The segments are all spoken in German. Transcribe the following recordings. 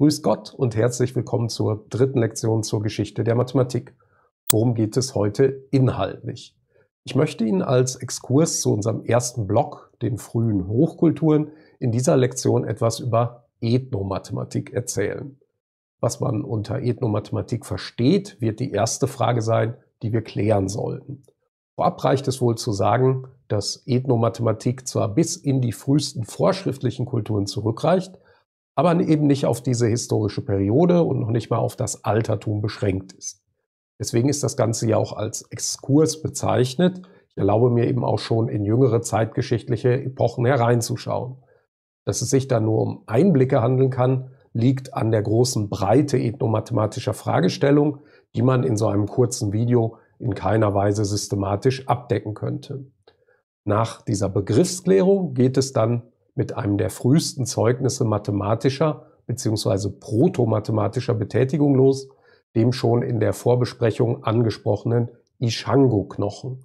Grüß Gott und herzlich willkommen zur dritten Lektion zur Geschichte der Mathematik. Worum geht es heute inhaltlich? Ich möchte Ihnen als Exkurs zu unserem ersten Block, den frühen Hochkulturen, in dieser Lektion etwas über Ethnomathematik erzählen. Was man unter Ethnomathematik versteht, wird die erste Frage sein, die wir klären sollten. Vorab reicht es wohl zu sagen, dass Ethnomathematik zwar bis in die frühesten vorschriftlichen Kulturen zurückreicht, aber eben nicht auf diese historische Periode und noch nicht mal auf das Altertum beschränkt ist. Deswegen ist das Ganze ja auch als Exkurs bezeichnet. Ich erlaube mir eben auch schon in jüngere zeitgeschichtliche Epochen hereinzuschauen. Dass es sich da nur um Einblicke handeln kann, liegt an der großen Breite ethnomathematischer Fragestellung, die man in so einem kurzen Video in keiner Weise systematisch abdecken könnte. Nach dieser Begriffsklärung geht es dann mit einem der frühesten Zeugnisse mathematischer bzw. protomathematischer Betätigung los, dem schon in der Vorbesprechung angesprochenen Ishango-Knochen.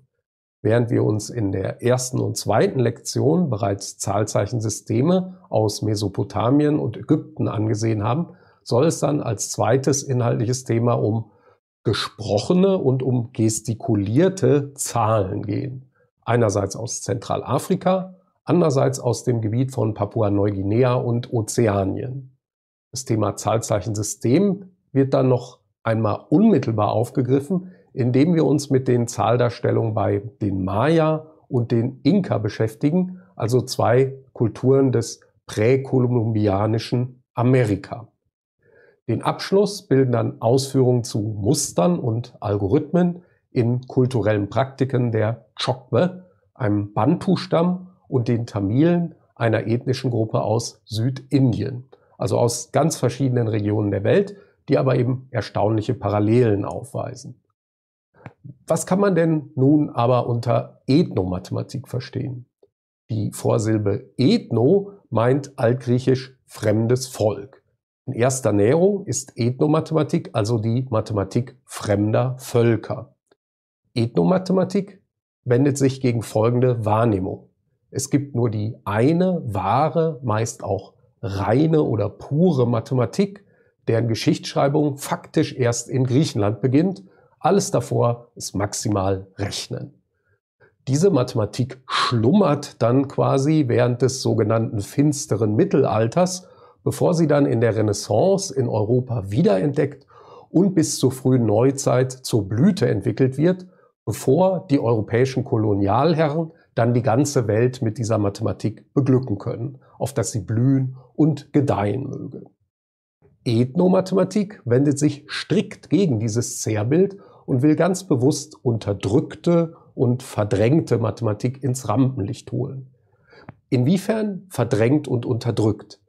Während wir uns in der ersten und zweiten Lektion bereits Zahlzeichensysteme aus Mesopotamien und Ägypten angesehen haben, soll es dann als zweites inhaltliches Thema um gesprochene und um gestikulierte Zahlen gehen. Einerseits aus Zentralafrika, andererseits aus dem Gebiet von Papua-Neuguinea und Ozeanien. Das Thema Zahlzeichensystem wird dann noch einmal unmittelbar aufgegriffen, indem wir uns mit den Zahldarstellungen bei den Maya und den Inka beschäftigen, also zwei Kulturen des präkolumbianischen Amerika. Den Abschluss bilden dann Ausführungen zu Mustern und Algorithmen in kulturellen Praktiken der Chokwe, einem Bantu-Stamm und den Tamilen, einer ethnischen Gruppe aus Südindien, also aus ganz verschiedenen Regionen der Welt, die aber eben erstaunliche Parallelen aufweisen. Was kann man denn nun aber unter Ethnomathematik verstehen? Die Vorsilbe ethno meint altgriechisch fremdes Volk. In erster Näherung ist Ethnomathematik also die Mathematik fremder Völker. Ethnomathematik wendet sich gegen folgende Wahrnehmung. Es gibt nur die eine wahre, meist auch reine oder pure Mathematik, deren Geschichtsschreibung faktisch erst in Griechenland beginnt. Alles davor ist maximal Rechnen. Diese Mathematik schlummert dann quasi während des sogenannten finsteren Mittelalters, bevor sie dann in der Renaissance in Europa wiederentdeckt und bis zur frühen Neuzeit zur Blüte entwickelt wird, bevor die europäischen Kolonialherren dann die ganze Welt mit dieser Mathematik beglücken können, auf dass sie blühen und gedeihen möge. Ethnomathematik wendet sich strikt gegen dieses Zerrbild und will ganz bewusst unterdrückte und verdrängte Mathematik ins Rampenlicht holen. Inwiefern verdrängt und unterdrückt?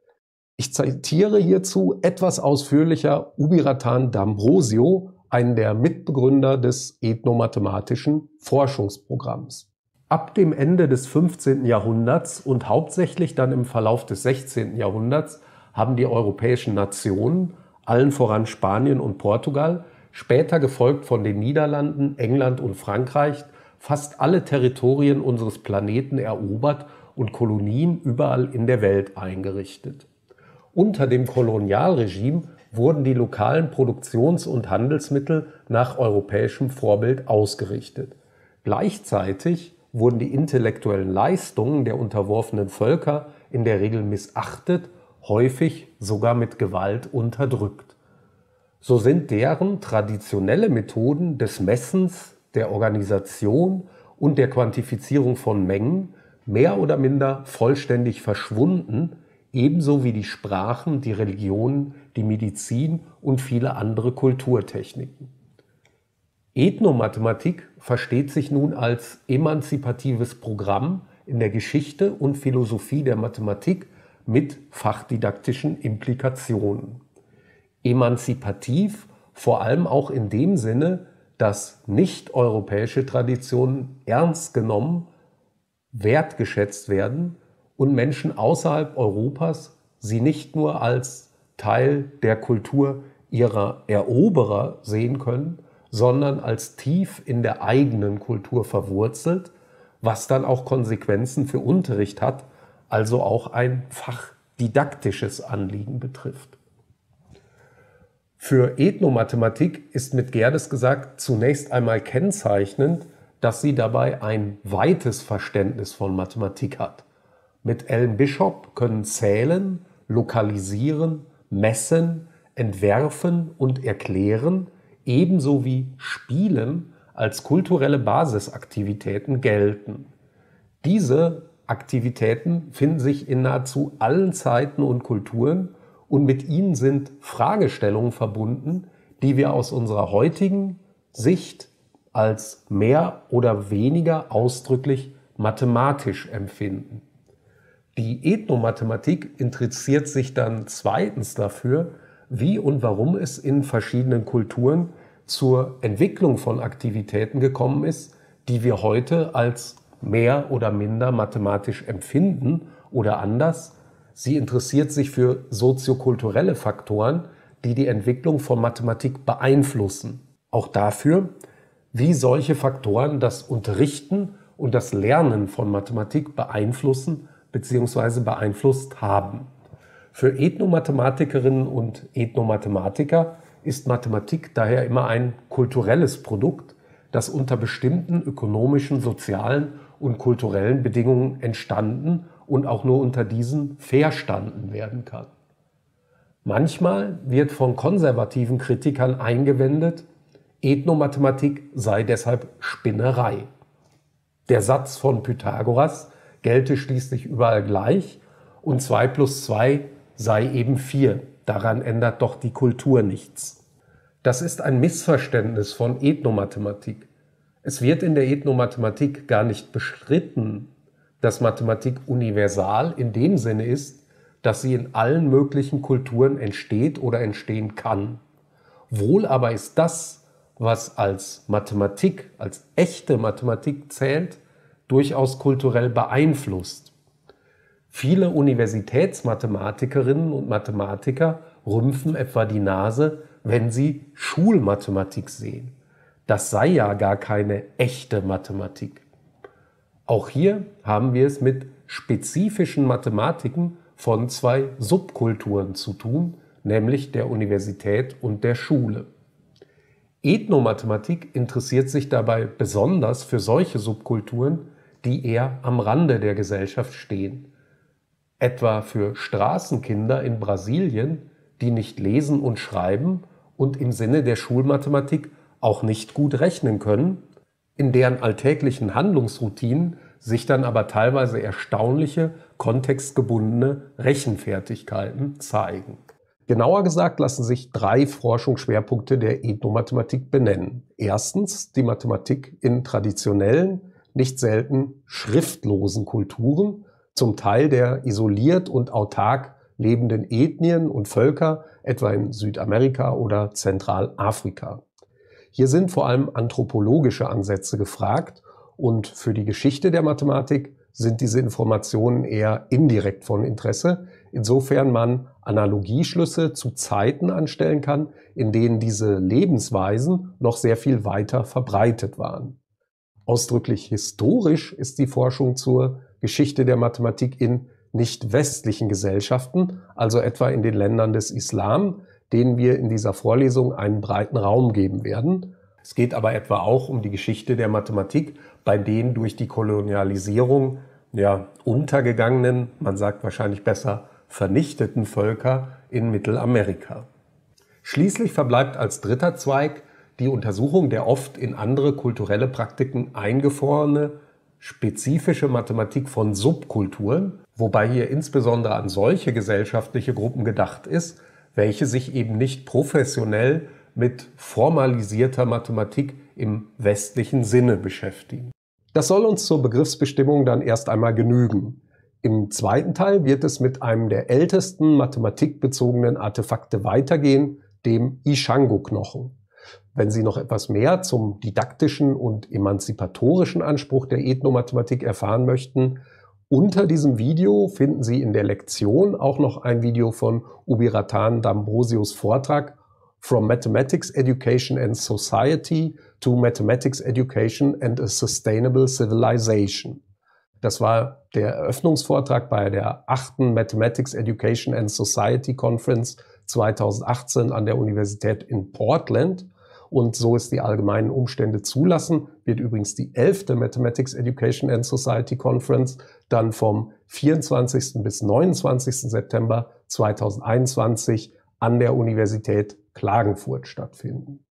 Ich zitiere hierzu etwas ausführlicher Ubiratan D'Ambrosio, einen der Mitbegründer des ethnomathematischen Forschungsprogramms ab dem Ende des 15. Jahrhunderts und hauptsächlich dann im Verlauf des 16. Jahrhunderts haben die europäischen Nationen, allen voran Spanien und Portugal, später gefolgt von den Niederlanden, England und Frankreich, fast alle Territorien unseres Planeten erobert und Kolonien überall in der Welt eingerichtet. Unter dem Kolonialregime wurden die lokalen Produktions- und Handelsmittel nach europäischem Vorbild ausgerichtet. Gleichzeitig wurden die intellektuellen Leistungen der unterworfenen Völker in der Regel missachtet, häufig sogar mit Gewalt unterdrückt. So sind deren traditionelle Methoden des Messens, der Organisation und der Quantifizierung von Mengen mehr oder minder vollständig verschwunden, ebenso wie die Sprachen, die Religionen, die Medizin und viele andere Kulturtechniken. Ethnomathematik versteht sich nun als emanzipatives Programm in der Geschichte und Philosophie der Mathematik mit fachdidaktischen Implikationen. Emanzipativ vor allem auch in dem Sinne, dass nicht-europäische Traditionen ernst genommen, wertgeschätzt werden und Menschen außerhalb Europas sie nicht nur als Teil der Kultur ihrer Eroberer sehen können, sondern als tief in der eigenen Kultur verwurzelt, was dann auch Konsequenzen für Unterricht hat, also auch ein fachdidaktisches Anliegen betrifft. Für Ethnomathematik ist mit Gerdes gesagt zunächst einmal kennzeichnend, dass sie dabei ein weites Verständnis von Mathematik hat. Mit Ellen Bishop können zählen, lokalisieren, messen, entwerfen und erklären ebenso wie Spielen als kulturelle Basisaktivitäten gelten. Diese Aktivitäten finden sich in nahezu allen Zeiten und Kulturen und mit ihnen sind Fragestellungen verbunden, die wir aus unserer heutigen Sicht als mehr oder weniger ausdrücklich mathematisch empfinden. Die Ethnomathematik interessiert sich dann zweitens dafür, wie und warum es in verschiedenen Kulturen zur Entwicklung von Aktivitäten gekommen ist, die wir heute als mehr oder minder mathematisch empfinden oder anders. Sie interessiert sich für soziokulturelle Faktoren, die die Entwicklung von Mathematik beeinflussen. Auch dafür, wie solche Faktoren das Unterrichten und das Lernen von Mathematik beeinflussen bzw. beeinflusst haben. Für Ethnomathematikerinnen und Ethnomathematiker ist Mathematik daher immer ein kulturelles Produkt, das unter bestimmten ökonomischen, sozialen und kulturellen Bedingungen entstanden und auch nur unter diesen verstanden werden kann. Manchmal wird von konservativen Kritikern eingewendet, Ethnomathematik sei deshalb Spinnerei. Der Satz von Pythagoras gelte schließlich überall gleich und 2 plus 2 sei eben vier. Daran ändert doch die Kultur nichts. Das ist ein Missverständnis von Ethnomathematik. Es wird in der Ethnomathematik gar nicht bestritten, dass Mathematik universal in dem Sinne ist, dass sie in allen möglichen Kulturen entsteht oder entstehen kann. Wohl aber ist das, was als Mathematik, als echte Mathematik zählt, durchaus kulturell beeinflusst. Viele Universitätsmathematikerinnen und Mathematiker rümpfen etwa die Nase, wenn sie Schulmathematik sehen. Das sei ja gar keine echte Mathematik. Auch hier haben wir es mit spezifischen Mathematiken von zwei Subkulturen zu tun, nämlich der Universität und der Schule. Ethnomathematik interessiert sich dabei besonders für solche Subkulturen, die eher am Rande der Gesellschaft stehen, etwa für Straßenkinder in Brasilien, die nicht lesen und schreiben und im Sinne der Schulmathematik auch nicht gut rechnen können, in deren alltäglichen Handlungsroutinen sich dann aber teilweise erstaunliche, kontextgebundene Rechenfertigkeiten zeigen. Genauer gesagt lassen sich drei Forschungsschwerpunkte der Ethnomathematik benennen. Erstens die Mathematik in traditionellen, nicht selten schriftlosen Kulturen zum Teil der isoliert und autark lebenden Ethnien und Völker, etwa in Südamerika oder Zentralafrika. Hier sind vor allem anthropologische Ansätze gefragt und für die Geschichte der Mathematik sind diese Informationen eher indirekt von Interesse, insofern man Analogieschlüsse zu Zeiten anstellen kann, in denen diese Lebensweisen noch sehr viel weiter verbreitet waren. Ausdrücklich historisch ist die Forschung zur Geschichte der Mathematik in nicht westlichen Gesellschaften, also etwa in den Ländern des Islam, denen wir in dieser Vorlesung einen breiten Raum geben werden. Es geht aber etwa auch um die Geschichte der Mathematik bei den durch die Kolonialisierung ja, untergegangenen, man sagt wahrscheinlich besser vernichteten Völker in Mittelamerika. Schließlich verbleibt als dritter Zweig die Untersuchung der oft in andere kulturelle Praktiken eingefrorene spezifische Mathematik von Subkulturen, wobei hier insbesondere an solche gesellschaftliche Gruppen gedacht ist, welche sich eben nicht professionell mit formalisierter Mathematik im westlichen Sinne beschäftigen. Das soll uns zur Begriffsbestimmung dann erst einmal genügen. Im zweiten Teil wird es mit einem der ältesten mathematikbezogenen Artefakte weitergehen, dem ishango knochen wenn Sie noch etwas mehr zum didaktischen und emanzipatorischen Anspruch der Ethnomathematik erfahren möchten, unter diesem Video finden Sie in der Lektion auch noch ein Video von Ubiratan D'Ambrosius Vortrag From Mathematics Education and Society to Mathematics Education and a Sustainable Civilization. Das war der Eröffnungsvortrag bei der achten Mathematics Education and Society Conference 2018 an der Universität in Portland und so es die allgemeinen Umstände zulassen, wird übrigens die 11. Mathematics Education and Society Conference dann vom 24. bis 29. September 2021 an der Universität Klagenfurt stattfinden.